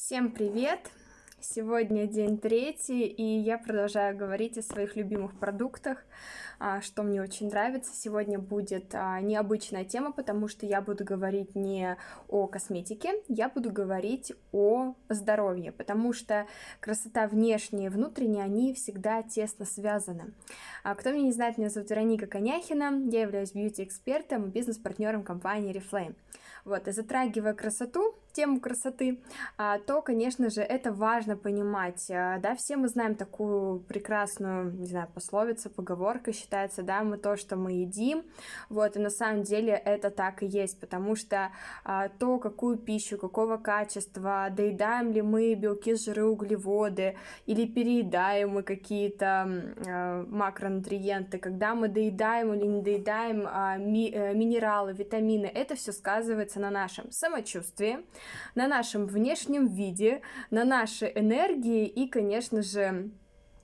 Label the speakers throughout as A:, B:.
A: Всем привет! Сегодня день третий, и я продолжаю говорить о своих любимых продуктах, а, что мне очень нравится. Сегодня будет а, необычная тема, потому что я буду говорить не о косметике, я буду говорить о здоровье, потому что красота внешняя и внутренняя, они всегда тесно связаны. А, кто меня не знает, меня зовут Вероника Коняхина, я являюсь бьюти-экспертом и бизнес-партнером компании Reflame. Вот, и затрагивая красоту, тему красоты, а, то, конечно же, это важно понимать. А, да, все мы знаем такую прекрасную, не знаю, пословицу, поговорка считается, да, мы то, что мы едим. Вот, и на самом деле это так и есть, потому что а, то, какую пищу, какого качества, доедаем ли мы белки, жиры, углеводы, или переедаем мы какие-то макронутриенты, когда мы доедаем или не доедаем ми э, минералы, витамины, это все сказывается на нашем самочувствии, на нашем внешнем виде, на нашей энергии и, конечно же,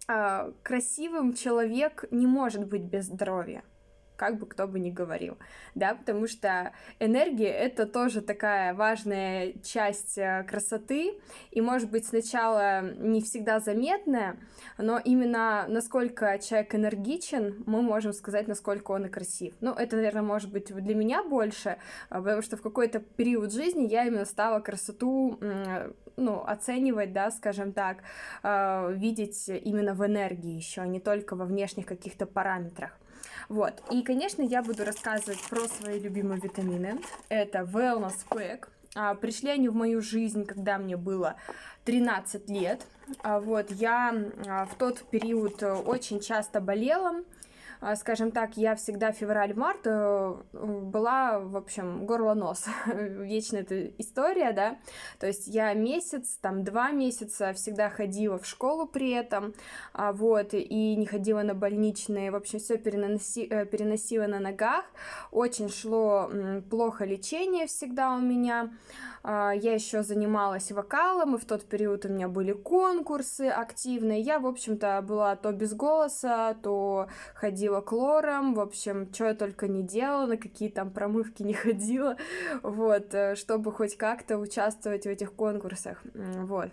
A: а, красивым человек не может быть без здоровья как бы кто бы ни говорил, да, потому что энергия — это тоже такая важная часть э, красоты, и, может быть, сначала не всегда заметная, но именно насколько человек энергичен, мы можем сказать, насколько он и красив. Ну, это, наверное, может быть для меня больше, э, потому что в какой-то период жизни я именно стала красоту ну, оценивать, да, скажем так, э, видеть именно в энергии еще, а не только во внешних каких-то параметрах. Вот. И, конечно, я буду рассказывать про свои любимые витамины. Это Wellness Pack. А, пришли они в мою жизнь, когда мне было 13 лет. А, вот, я а, в тот период э, очень часто болела, а, скажем так, я всегда февраль-март э, была, в общем, горло-нос. Вечно эта история, да. То есть я месяц, там, два месяца всегда ходила в школу при этом, а, вот, и не ходила на больничные, в общем, все переноси, э, переносила на ногах. Очень шло плохо лечение всегда у меня. А, я еще занималась вокалом, и в тот период у меня были конкурсы активные. Я, в общем-то, была то без голоса, то ходила травила хлором, в общем, что я только не делала, на какие там промывки не ходила, вот, э, чтобы хоть как-то участвовать в этих конкурсах, вот.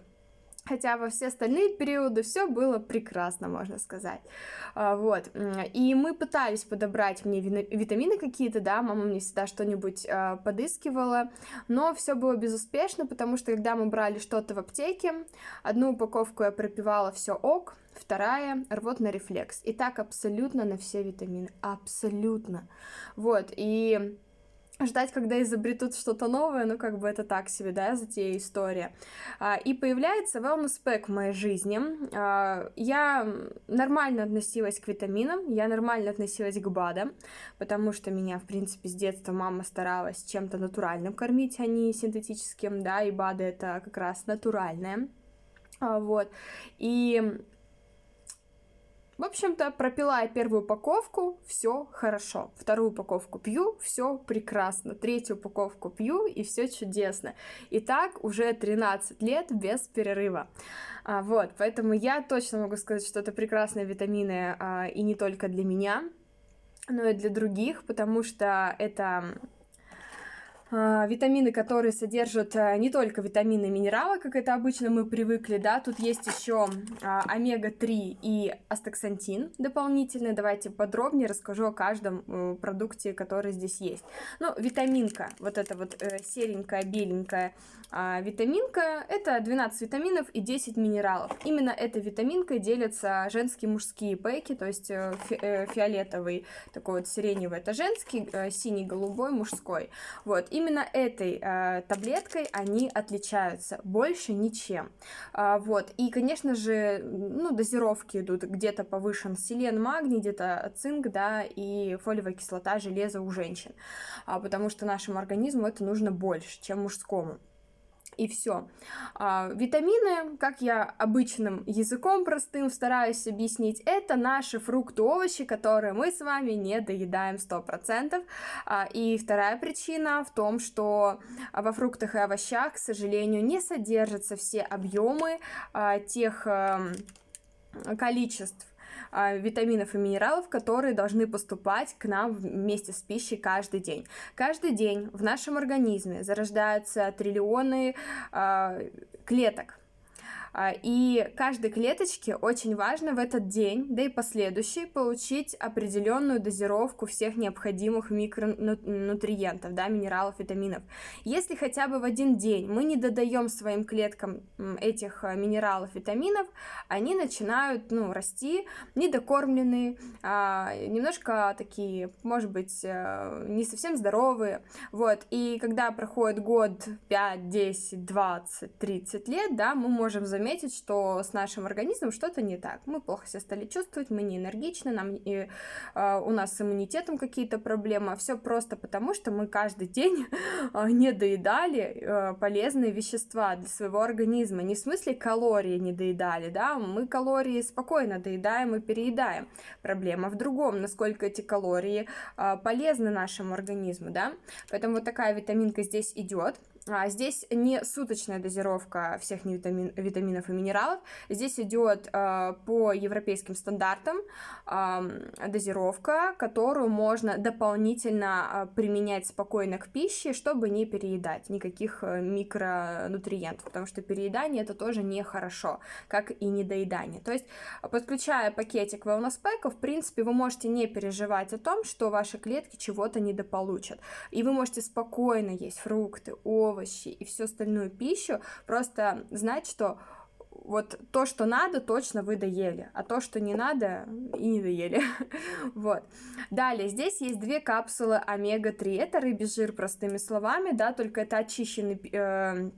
A: Хотя во все остальные периоды все было прекрасно, можно сказать. А, вот. И мы пытались подобрать мне витамины какие-то, да, мама мне всегда что-нибудь а, подыскивала, но все было безуспешно, потому что когда мы брали что-то в аптеке, одну упаковку я пропивала все ок, вторая рвотный рефлекс. И так абсолютно на все витамины. Абсолютно. Вот. И ждать, когда изобретут что-то новое, ну, как бы это так себе, да, затея история. А, и появляется wellness pack в моей жизни. А, я нормально относилась к витаминам, я нормально относилась к БАДам, потому что меня, в принципе, с детства мама старалась чем-то натуральным кормить, а не синтетическим, да, и БАДы это как раз натуральное. А, вот. И в общем-то, пропила я первую упаковку, все хорошо. Вторую упаковку пью, все прекрасно. Третью упаковку пью, и все чудесно. И так уже 13 лет без перерыва. А, вот, поэтому я точно могу сказать, что это прекрасные витамины, а, и не только для меня, но и для других, потому что это а, витамины, которые содержат э, не только витамины и минералы, как это обычно мы привыкли, да, тут есть еще а, омега-3 и астаксантин дополнительный. Давайте подробнее расскажу о каждом э, продукте, который здесь есть. Ну, витаминка, вот эта вот э, серенькая, беленькая а, витаминка, это 12 витаминов и 10 минералов. Именно этой витаминкой делятся женские и мужские пэки, то есть фиолетовый, такой вот сиреневый, это женский, синий, голубой, мужской. Вот, и именно этой э, таблеткой они отличаются, больше ничем. Э, вот, и, конечно же, ну, дозировки идут, где-то повышен селен, магний, где-то цинк, да, и фолиевая кислота, железо у женщин, э, потому что нашему организму это нужно больше, чем мужскому и все. А, витамины, как я обычным языком простым стараюсь объяснить, это наши фрукты, овощи, которые мы с вами не доедаем 100%. А, и вторая причина в том, что во фруктах и овощах, к сожалению, не содержатся все объемы а, тех эм, количеств а, витаминов и минералов, которые должны поступать к нам вместе с пищей каждый день. Каждый день в нашем организме зарождаются триллионы а, клеток, а, и каждой клеточке очень важно в этот день, да и последующий, получить определенную дозировку всех необходимых микронутриентов, да, минералов, витаминов. Если хотя бы в один день мы не додаем своим клеткам этих а, минералов, витаминов, они начинают ну, расти недокормленные, а, немножко такие, может быть, э, не совсем здоровые. Вот. И когда проходит год, 5, 10, 20, 30 лет, да, мы можем заметить, заметить, что с нашим организмом что-то не так. Мы плохо себя стали чувствовать, мы не энергичны, нам и, э, у нас с иммунитетом какие-то проблемы. А Все просто потому, что мы каждый день э, не доедали э, полезные вещества для своего организма. Не в смысле калории не доедали, да, мы калории спокойно доедаем и переедаем. Проблема в другом, насколько эти калории э, полезны нашему организму, да. Поэтому вот такая витаминка здесь идет. А, здесь не суточная дозировка всех витамин, витаминов и минералов. Здесь идет а, по европейским стандартам а, дозировка, которую можно дополнительно а, применять спокойно к пище, чтобы не переедать никаких э, микронутриентов, потому что переедание это тоже нехорошо, как и недоедание. То есть, подключая пакетик Wellness Pack, в принципе, вы можете не переживать о том, что ваши клетки чего-то недополучат. И вы можете спокойно есть фрукты, овощи, овощи и всю остальную пищу, просто знать, что вот то, что надо, точно вы доели, а то, что не надо, и не доели. вот. Далее, здесь есть две капсулы омега-3. Это рыбий жир, простыми словами, да, только это очищенный э,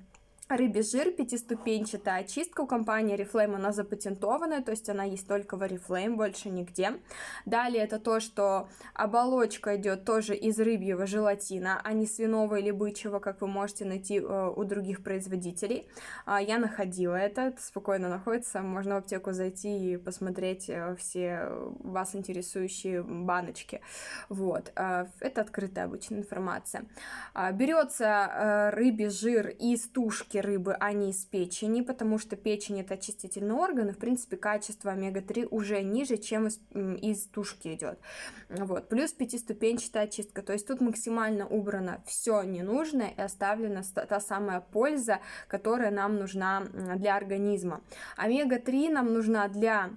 A: Рыбий жир, пятиступенчатая очистка. У компании Oriflame она запатентованная, то есть она есть только в Oriflame, больше нигде. Далее это то, что оболочка идет тоже из рыбьего желатина, а не свиного или бычьего, как вы можете найти э, у других производителей. А, я находила это, это спокойно находится, можно в аптеку зайти и посмотреть э, все э, вас интересующие баночки. Вот, это открытая обычная информация. А, Берется рыбий жир из тушки рыбы, а не из печени, потому что печень это очистительный орган, и в принципе качество омега-3 уже ниже, чем из, из тушки идет. Вот. Плюс пятиступенчатая очистка, то есть тут максимально убрано все ненужное и оставлена та самая польза, которая нам нужна для организма. Омега-3 нам нужна для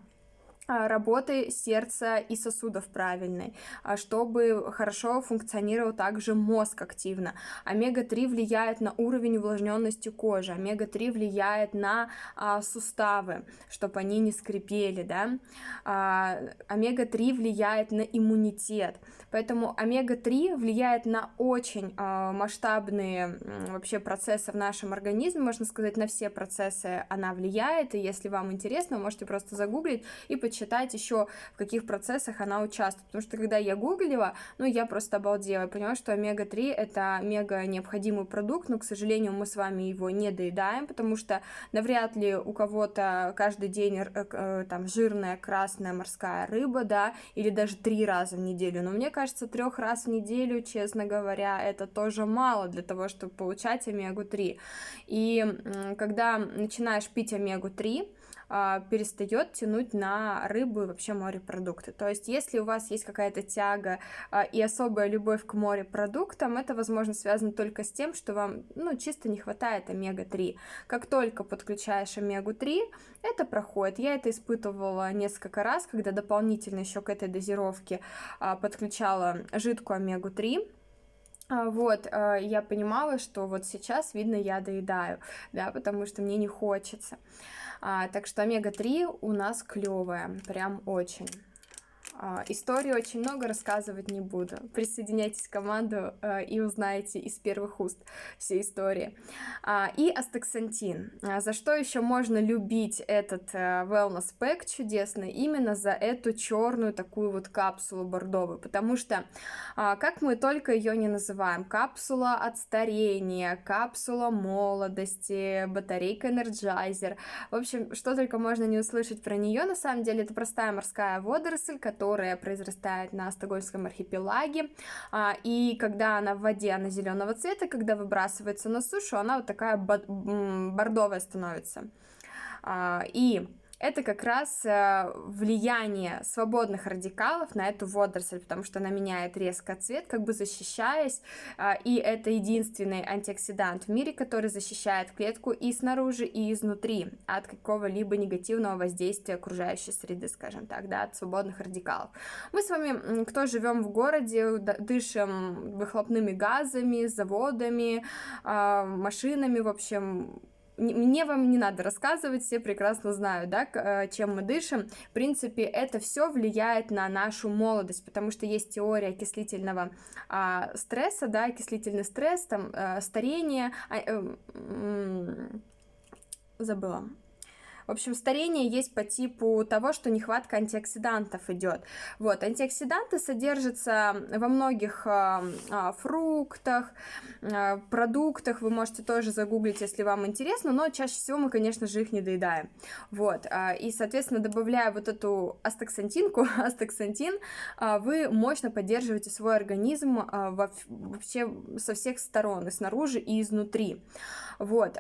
A: а, работы сердца и сосудов правильной, а, чтобы хорошо функционировал также мозг активно. Омега-3 влияет на уровень увлажненности кожи, омега-3 влияет на а, суставы, чтобы они не скрипели, да. А, омега-3 влияет на иммунитет, поэтому омега-3 влияет на очень а, масштабные вообще процессы в нашем организме, можно сказать, на все процессы она влияет, и если вам интересно, вы можете просто загуглить и почитать почитать еще, в каких процессах она участвует. Потому что когда я гуглила, ну, я просто обалдела. Я поняла, что омега-3 это мега необходимый продукт, но, к сожалению, мы с вами его не доедаем, потому что навряд ли у кого-то каждый день э, э, там жирная красная морская рыба, да, или даже три раза в неделю. Но мне кажется, трех раз в неделю, честно говоря, это тоже мало для того, чтобы получать омегу-3. И когда начинаешь пить омегу-3, а, перестает тянуть на рыбу и вообще морепродукты. То есть, если у вас есть какая-то тяга а, и особая любовь к морепродуктам, это, возможно, связано только с тем, что вам ну, чисто не хватает омега-3. Как только подключаешь омегу-3, это проходит. Я это испытывала несколько раз, когда дополнительно еще к этой дозировке а, подключала жидкую омегу-3 а, вот, а, я понимала, что вот сейчас, видно, я доедаю, да, потому что мне не хочется. А, так что омега-3 у нас клевая, прям очень. А, истории очень много рассказывать не буду. Присоединяйтесь к команду э, и узнаете из первых уст все истории. А, и астаксантин. А, за что еще можно любить этот э, wellness pack чудесный? Именно за эту черную такую вот капсулу бордовую. Потому что, как мы только ее не называем, капсула от старения, капсула молодости, батарейка энерджайзер. В общем, что только можно не услышать про нее. На самом деле это простая морская водоросль, которая которая произрастает на Стокгольмском архипелаге. А, и когда она в воде, она зеленого цвета, когда выбрасывается на сушу, она вот такая бордовая становится. А, и это как раз э, влияние свободных радикалов на эту водоросль, потому что она меняет резко цвет, как бы защищаясь, а, и это единственный антиоксидант в мире, который защищает клетку и снаружи, и изнутри от какого-либо негативного воздействия окружающей среды, скажем так, да, от свободных радикалов. Мы с вами, кто живем в городе, дышим выхлопными газами, заводами, а, машинами, в общем, мне вам не надо рассказывать, все прекрасно знают, да, э, чем мы дышим. В принципе, это все влияет на нашу молодость, потому что есть теория окислительного а, стресса, да, окислительный стресс, там, а, старение, а, э, э, забыла. В общем, старение есть по типу того, что нехватка антиоксидантов идет. Вот, антиоксиданты содержатся во многих э, а, фруктах, э, продуктах, вы можете тоже загуглить, если вам интересно, но чаще всего мы, конечно же, их не доедаем. Вот, э, и, соответственно, добавляя вот эту астаксантинку, астаксантин, вы мощно поддерживаете свой организм вообще со всех сторон, и снаружи, и изнутри. Вот,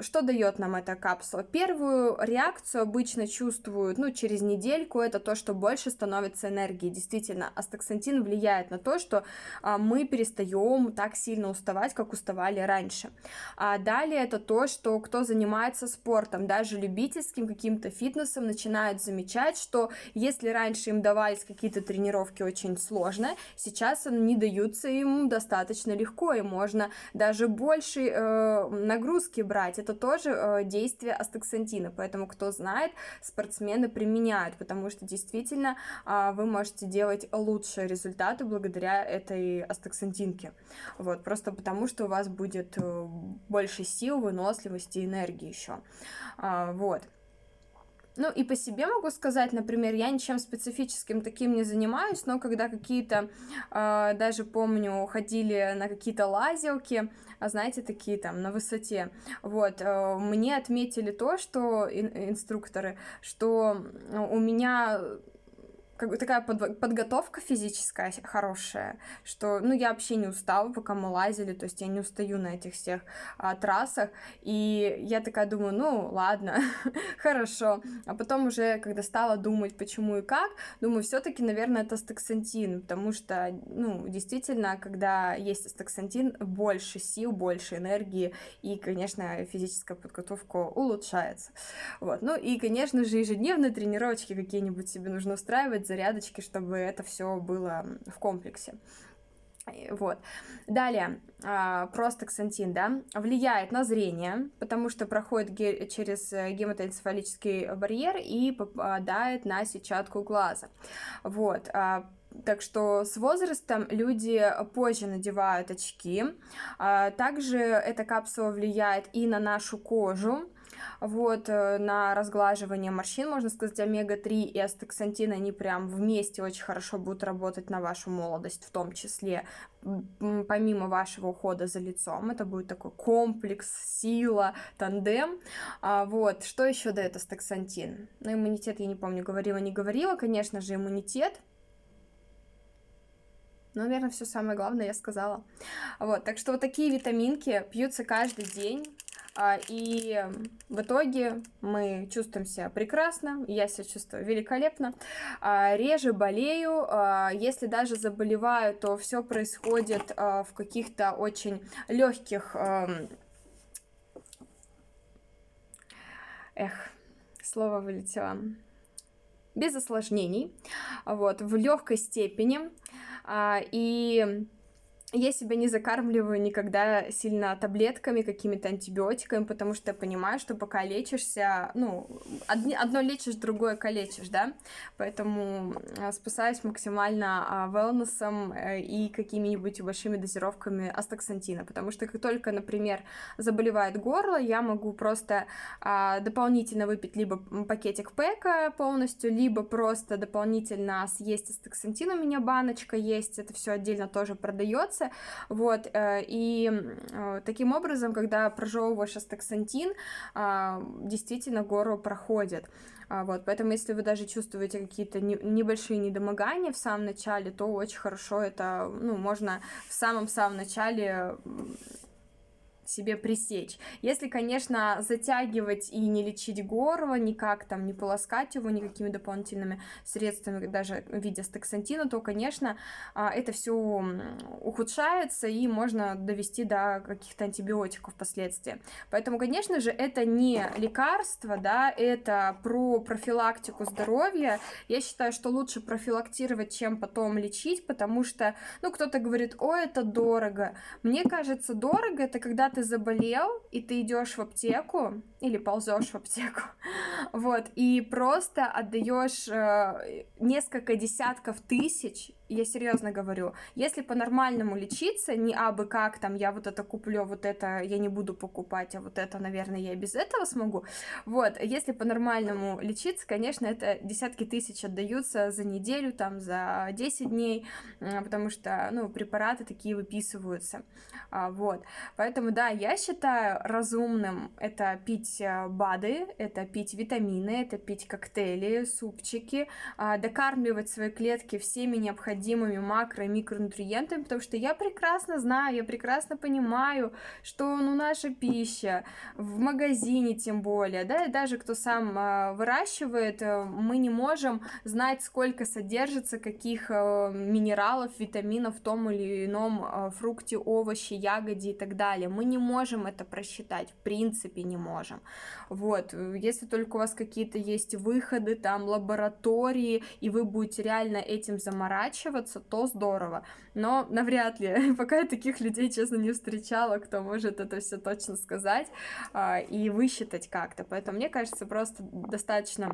A: что дает нам эта капсула? Первую реакцию обычно чувствуют, ну, через недельку, это то, что больше становится энергии. Действительно, астаксантин влияет на то, что а, мы перестаем так сильно уставать, как уставали раньше. А далее это то, что кто занимается спортом, даже любительским каким-то фитнесом, начинают замечать, что если раньше им давались какие-то тренировки очень сложные, сейчас они даются им достаточно легко, и можно даже больше э, нагрузки брать. Это тоже э, действие астаксантина, поэтому Поэтому, кто знает, спортсмены применяют, потому что действительно а, вы можете делать лучшие результаты благодаря этой астаксантинке. Вот, просто потому, что у вас будет э, больше сил, выносливости, энергии еще. А, вот. Ну и по себе могу сказать, например, я ничем специфическим таким не занимаюсь, но когда какие-то, э, даже помню, ходили на какие-то лазилки, а, знаете, такие там на высоте, вот, э, мне отметили то, что ин- инструкторы, что у меня как, бы такая под, подготовка физическая хорошая, что, ну, я вообще не устала, пока мы лазили, то есть я не устаю на этих всех а, трассах, и я такая думаю, ну, ладно, хорошо, а потом уже, когда стала думать, почему и как, думаю, все таки наверное, это стаксантин, потому что, ну, действительно, когда есть стаксантин, больше сил, больше энергии, и, конечно, физическая подготовка улучшается, вот, ну, и, конечно же, ежедневные тренировочки какие-нибудь себе нужно устраивать, хватит зарядочки, чтобы это все было в комплексе. Вот. Далее, а, простаксантин, да, влияет на зрение, потому что проходит ге- через э, гематоэнцефалический барьер и попадает на сетчатку глаза. Вот. А, так что с возрастом люди позже надевают очки. А, также эта капсула влияет и на нашу кожу, вот, э, на разглаживание морщин, можно сказать, омега-3 и астаксантин, они прям вместе очень хорошо будут работать на вашу молодость, в том числе, помимо вашего ухода за лицом, это будет такой комплекс, сила, тандем, а, вот, что еще дает астаксантин? Ну, иммунитет, я не помню, говорила, не говорила, конечно же, иммунитет, ну, наверное, все самое главное я сказала. Вот, так что вот такие витаминки пьются каждый день а, и эм, в итоге мы чувствуем себя прекрасно, я себя чувствую великолепно. А, реже болею, а, если даже заболеваю, то все происходит в каких-то очень легких... Эм, эх, слово вылетело. Без осложнений, вот, в легкой степени. И я себя не закармливаю никогда сильно таблетками, какими-то антибиотиками, потому что я понимаю, что пока лечишься, ну, одни, одно лечишь, другое калечишь, да, поэтому э, спасаюсь максимально велносом а, э, и какими-нибудь большими дозировками астаксантина, потому что как только, например, заболевает горло, я могу просто а, дополнительно выпить либо пакетик пека полностью, либо просто дополнительно съесть астаксантин, у меня баночка есть, это все отдельно тоже продается, процесса, вот, э, и э, таким образом, когда прожевываешь астаксантин, а, действительно гору проходит. А, вот, поэтому если вы даже чувствуете какие-то не, небольшие недомогания в самом начале, то очень хорошо это, ну, можно в самом-самом начале себе пресечь. Если, конечно, затягивать и не лечить горло никак, там, не полоскать его никакими дополнительными средствами, даже в виде стаксантина, то, конечно, а, это все ухудшается и можно довести до каких-то антибиотиков впоследствии. Поэтому, конечно же, это не лекарство, да, это про профилактику здоровья. Я считаю, что лучше профилактировать, чем потом лечить, потому что, ну, кто-то говорит, о, это дорого. Мне кажется, дорого это когда ты заболел, и ты идешь в аптеку, или ползешь в аптеку, вот, и просто отдаешь э, несколько десятков тысяч, я серьезно говорю, если по-нормальному лечиться, не абы как, там, я вот это куплю, вот это я не буду покупать, а вот это, наверное, я и без этого смогу, вот, если по-нормальному лечиться, конечно, это десятки тысяч отдаются за неделю, там, за 10 дней, потому что, ну, препараты такие выписываются, а, вот, поэтому, да, я считаю разумным это пить пить э, БАДы, это пить витамины, это пить коктейли, супчики, а, докармливать свои клетки всеми необходимыми макро- и микронутриентами, потому что я прекрасно знаю, я прекрасно понимаю, что ну, наша пища в магазине тем более, да, и даже кто сам а, выращивает, э, мы не можем знать, сколько содержится каких э, минералов, витаминов в том или ином фрукте, овощи, ягоде и так далее. Мы не можем это просчитать, в принципе не можем можем. Вот, э, если только у вас какие-то есть выходы, там, лаборатории, и вы будете реально этим заморачиваться, то здорово. Но навряд ли, пока я таких людей, честно, не встречала, кто может это все точно сказать э, и высчитать как-то. Поэтому мне кажется, просто достаточно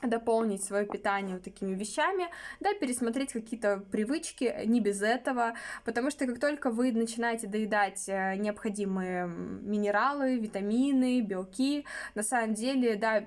A: дополнить свое питание вот такими вещами, да, пересмотреть какие-то привычки, не без этого, потому что как только вы начинаете доедать э, необходимые минералы, витамины, белки, на самом деле, да,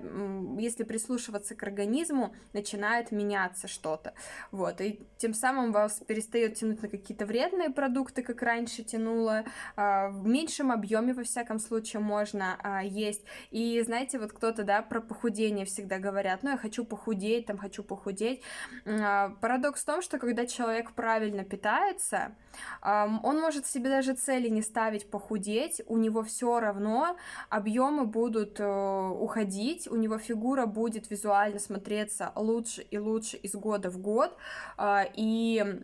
A: если прислушиваться к организму, начинает меняться что-то, вот, и тем самым вас перестает тянуть на какие-то вредные продукты, как раньше тянуло, а, в меньшем объеме, во всяком случае, можно а, есть, и, знаете, вот кто-то, да, про похудение всегда говорят, ну, хочу похудеть, там хочу похудеть. А, парадокс в том, что когда человек правильно питается, он может себе даже цели не ставить похудеть, у него все равно объемы будут э, уходить, у него фигура будет визуально смотреться лучше и лучше из года в год, а, и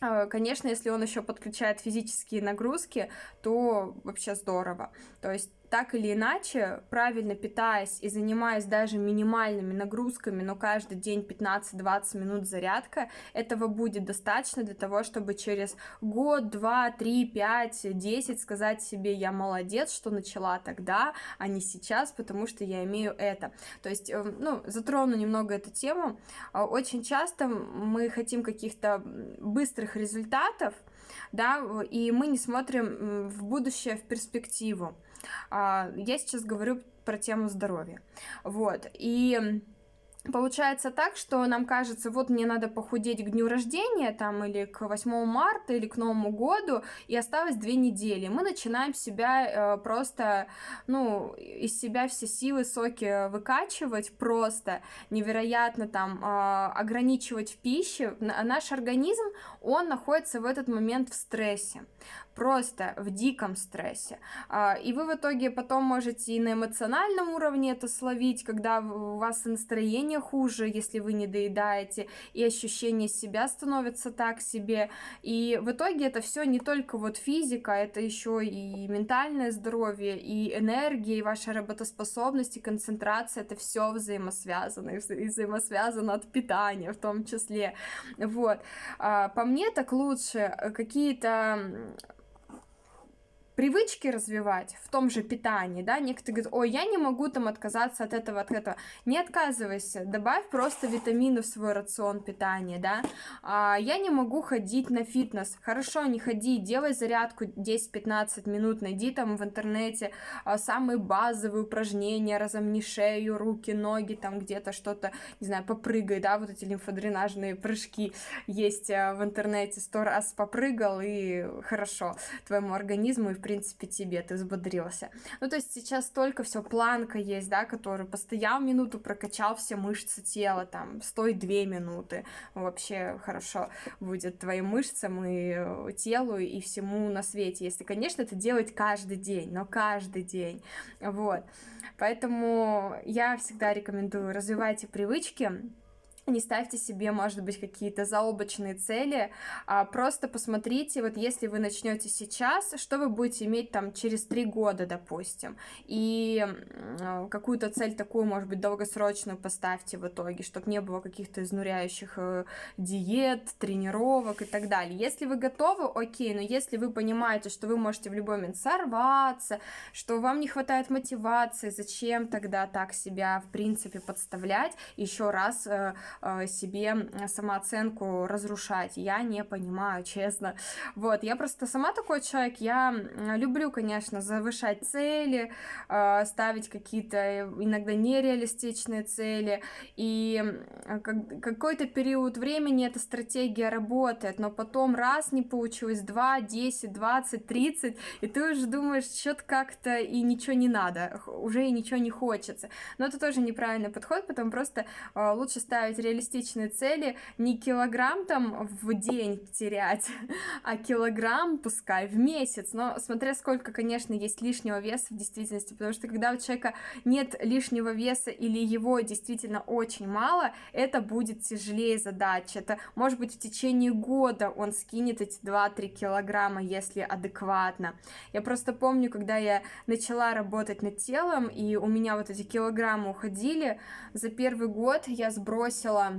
A: а, Конечно, если он еще подключает физические нагрузки, то вообще здорово. То есть так или иначе, правильно питаясь и занимаясь даже минимальными нагрузками, но каждый день 15-20 минут зарядка, этого будет достаточно для того, чтобы через год, два, три, пять, десять сказать себе, я молодец, что начала тогда, а не сейчас, потому что я имею это. То есть, э, ну, затрону немного эту тему. А, очень часто мы хотим каких-то быстрых результатов, да, и мы не смотрим в будущее, в перспективу. А, я сейчас говорю про тему здоровья. Вот. И Получается так, что нам кажется, вот мне надо похудеть к дню рождения, там, или к 8 марта, или к Новому году, и осталось две недели. Мы начинаем себя э, просто, ну, из себя все силы, соки выкачивать просто невероятно, там, э, ограничивать в пище. Наш организм, он находится в этот момент в стрессе, просто в диком стрессе. А, и вы в итоге потом можете и на эмоциональном уровне это словить, когда у вас настроение настроение хуже, если вы не доедаете, и ощущение себя становится так себе. И в итоге это все не только вот физика, это еще и ментальное здоровье, и энергия, и ваша работоспособность, и концентрация, это все взаимосвязано, и, взаимосвязано от питания в том числе. Вот. А, по мне так лучше э, какие-то привычки развивать в том же питании, да, некоторые говорят, ой, я не могу там отказаться от этого, от этого. Не отказывайся, добавь просто витамины в свой рацион питания, да. А, я не могу ходить на фитнес. Хорошо, не ходи, делай зарядку 10-15 минут, найди там в интернете а, самые базовые упражнения, разомни шею, руки, ноги, там где-то что-то, не знаю, попрыгай, да, вот эти лимфодренажные прыжки есть э, в интернете, сто раз попрыгал и хорошо твоему организму и в принципе, тебе, ты взбодрился. Ну, то есть сейчас только все планка есть, да, который постоял минуту, прокачал все мышцы тела, там, стой две минуты, вообще хорошо будет твоим мышцам и э, телу и всему на свете, если, конечно, это делать каждый день, но каждый день, вот. Поэтому я всегда рекомендую развивайте привычки, не ставьте себе, может быть, какие-то заоблачные цели, а просто посмотрите, вот если вы начнете сейчас, что вы будете иметь там через три года, допустим, и какую-то цель такую, может быть, долгосрочную поставьте в итоге, чтобы не было каких-то изнуряющих э, диет, тренировок и так далее. Если вы готовы, окей, но если вы понимаете, что вы можете в любой момент сорваться, что вам не хватает мотивации, зачем тогда так себя, в принципе, подставлять, еще раз э, Э, себе самооценку разрушать. Я не понимаю, честно. Вот, я просто сама такой человек. Я люблю, конечно, завышать цели, э, ставить какие-то э, иногда нереалистичные цели. И какой-то период времени эта стратегия работает, но потом раз не получилось, два, десять, двадцать, тридцать, и ты уже думаешь, что-то как-то и ничего не надо, уже и ничего не хочется. Но это тоже неправильный подход, потому просто лучше ставить реалистичные цели не килограмм там в день терять, а килограмм пускай в месяц, но смотря сколько, конечно, есть лишнего веса в действительности, потому что когда у человека нет лишнего веса или его действительно очень мало, это будет тяжелее задача, это может быть в течение года он скинет эти 2-3 килограмма, если адекватно. Я просто помню, когда я начала работать над телом, и у меня вот эти килограммы уходили, за первый год я сбросила сбросила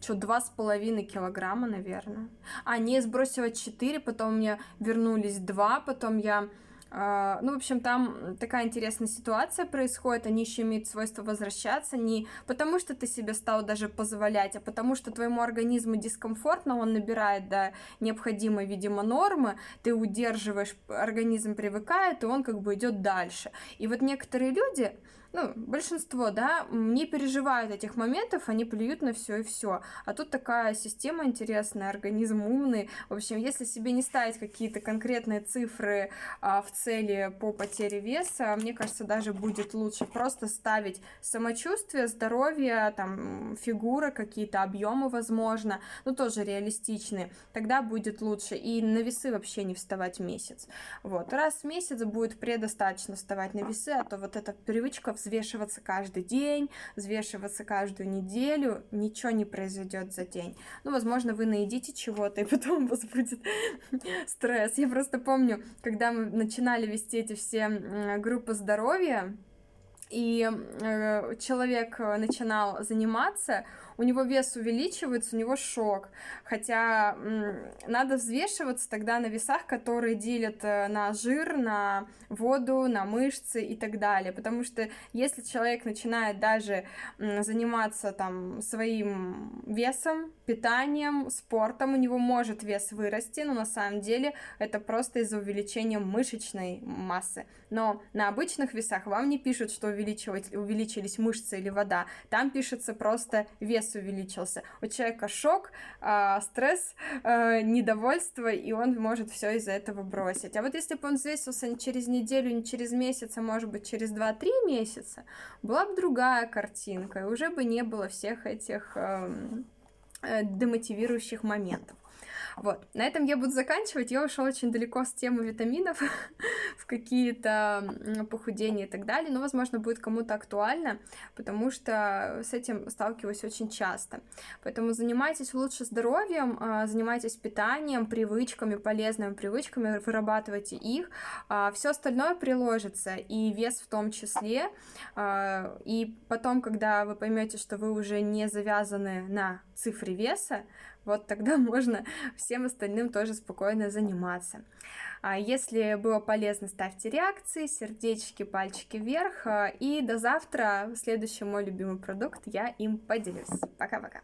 A: что, два с половиной килограмма, наверное. А, не, сбросила 4, потом мне вернулись два, потом я... Э, ну, в общем, там такая интересная ситуация происходит, они еще имеют свойство возвращаться не потому, что ты себе стал даже позволять, а потому, что твоему организму дискомфортно, он набирает до необходимой, видимо, нормы, ты удерживаешь, организм привыкает, и он как бы идет дальше. И вот некоторые люди, ну, большинство, да, не переживают этих моментов, они плюют на все и все. А тут такая система интересная, организм умный. В общем, если себе не ставить какие-то конкретные цифры а, в цели по потере веса, мне кажется, даже будет лучше просто ставить самочувствие, здоровье, там, фигура, какие-то объемы, возможно, ну, тоже реалистичные. Тогда будет лучше. И на весы вообще не вставать месяц. Вот. Раз в месяц будет предостаточно вставать на весы, а то вот эта привычка взвешиваться каждый день, взвешиваться каждую неделю, ничего не произойдет за день. Ну, возможно, вы наедите чего-то, и потом у вас будет стресс. Я просто помню, когда мы начинали вести эти все группы здоровья, и э, человек э, начинал заниматься, у него вес увеличивается, у него шок. Хотя надо взвешиваться тогда на весах, которые делят э, на жир, на воду, на мышцы и так далее. Потому что если человек начинает даже заниматься там своим весом, питанием, спортом, у него может вес вырасти, но на самом деле это просто из-за увеличения мышечной массы. Но на обычных весах вам не пишут, что увеличивать, увеличились мышцы или вода. Там пишется просто вес вес увеличился. У человека шок, э, стресс, э, недовольство, и он может все из-за этого бросить. А вот если бы он взвесился не через неделю, не через месяц, а может быть через 2-3 месяца, была бы другая картинка, и уже бы не было всех этих эм, э, демотивирующих моментов. Вот, на этом я буду заканчивать. Я ушла очень далеко с темы витаминов в какие-то похудения и так далее, но, возможно, будет кому-то актуально, потому что с этим сталкиваюсь очень часто. Поэтому занимайтесь лучше здоровьем, а, занимайтесь питанием, привычками, полезными привычками, вырабатывайте их. А, Все остальное приложится, и вес в том числе. А, и потом, когда вы поймете, что вы уже не завязаны на цифре веса, вот тогда можно всем остальным тоже спокойно заниматься. А Если было полезно, ставьте реакции, сердечки, пальчики вверх. А, и до завтра. Следующий мой любимый продукт я им поделюсь. Пока-пока.